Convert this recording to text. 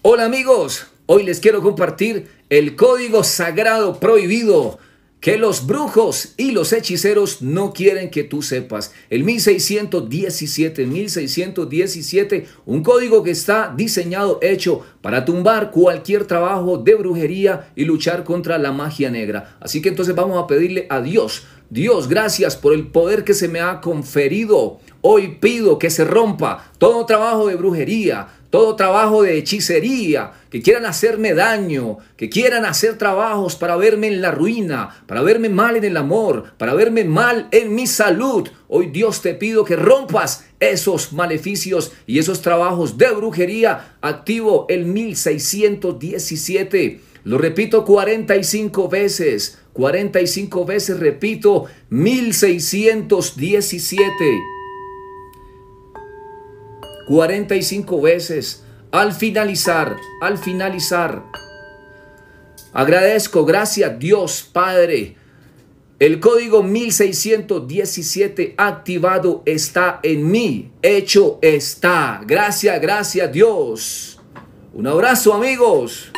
Hola amigos, hoy les quiero compartir el código sagrado prohibido que los brujos y los hechiceros no quieren que tú sepas. El 1617, 1617, un código que está diseñado, hecho para tumbar cualquier trabajo de brujería y luchar contra la magia negra. Así que entonces vamos a pedirle a Dios, Dios, gracias por el poder que se me ha conferido. Hoy pido que se rompa todo trabajo de brujería, todo trabajo de hechicería, que quieran hacerme daño, que quieran hacer trabajos para verme en la ruina, para verme mal en el amor, para verme mal en mi salud. Hoy Dios te pido que rompas esos maleficios y esos trabajos de brujería. Activo el 1617 Lo repito 45 veces. 45 veces repito 1617. 45 veces. Al finalizar, al finalizar. Agradezco, gracias Dios Padre. El código 1617 activado está en mí. Hecho está. Gracias, gracias Dios. Un abrazo amigos.